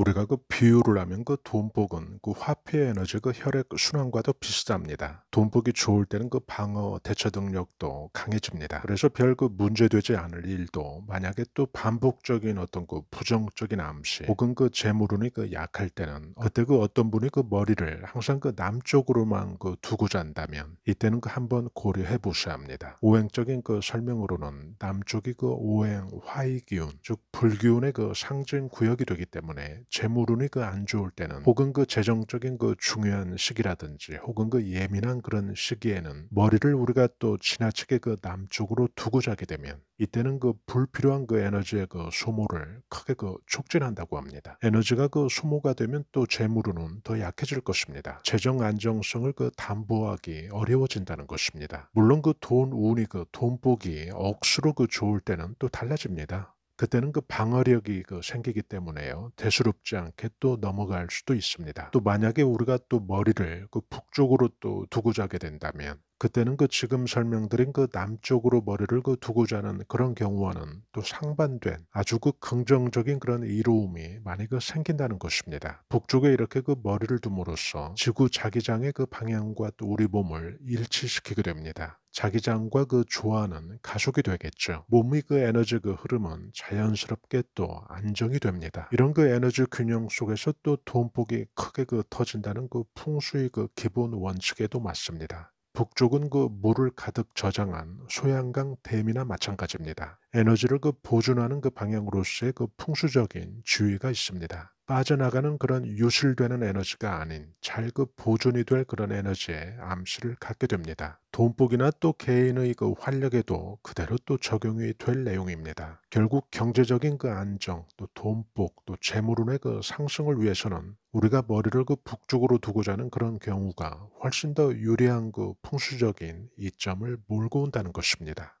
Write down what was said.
우리가 그 비유를 하면 그 돈복은 그 화폐 에너지 그 혈액 순환과도 비슷합니다. 돈복이 좋을 때는 그 방어 대처 능력도 강해집니다. 그래서 별 그 문제되지 않을 일도 만약에 또 반복적인 어떤 그 부정적인 암시 혹은 그 재물운이 그 약할 때는 그때 그 어떤 분이 그 머리를 항상 그 남쪽으로만 그 두고 잔다면 이때는 그 한번 고려해 보셔야 합니다. 오행적인 그 설명으로는 남쪽이 그 오행 화이 기운 즉 불기운의 그 상징 구역이 되기 때문에 재물운이 그 안 좋을 때는 음. 혹은 그 재정적인 그 중요한 시기라든지 혹은 그 예민한 그런 시기에는 머리를 우리가 또 지나치게 그 남쪽으로 두고 자게 되면 이때는 그 불필요한 그 에너지의 그 소모를 크게 그 촉진한다고 합니다. 에너지가 그 소모가 되면 또 재물운은 더 약해질 것입니다. 재정 안정성을 그 담보하기 어려워진다는 것입니다. 물론 그 돈 운이 그 돈복이 억수로 그 좋을 때는 또 달라집니다. 그때는 그 방어력이 그 생기기 때문에요. 대수롭지 않게 또 넘어갈 수도 있습니다. 또 만약에 우리가 또 머리를 그 북쪽으로 또 두고 자게 된다면 그때는 그 지금 설명드린 그 남쪽으로 머리를 그 두고 자는 그런 경우와는 또 상반된 아주 그 긍정적인 그런 이로움이 많이 그 생긴다는 것입니다. 북쪽에 이렇게 그 머리를 둠으로써 지구 자기장의 그 방향과 또 우리 몸을 일치시키게 됩니다. 자기장과 그 조화는 가속이 되겠죠. 몸의 그 에너지 그 흐름은 자연스럽게 또 안정이 됩니다. 이런 그 에너지 균형 속에서 또돈복이 크게 그 터진다는 그 풍수의 그 기본 원칙에도 맞습니다. 북쪽은 그 물을 가득 저장한 소양강 댐이나 마찬가지입니다. 에너지를 그 보존하는 그 방향으로서의 그 풍수적인 주의가 있습니다. 빠져나가는 그런 유실되는 에너지가 아닌 잘 그 보존이 될 그런 에너지의 암시를 갖게 됩니다. 돈복이나 또 개인의 그 활력에도 그대로 또 적용이 될 내용입니다. 결국 경제적인 그 안정, 또 돈복, 또 재물운의 그 상승을 위해서는 우리가 머리를 그 북쪽으로 두고자 하는 그런 경우가 훨씬 더 유리한 그 풍수적인 이점을 몰고 온다는 것입니다.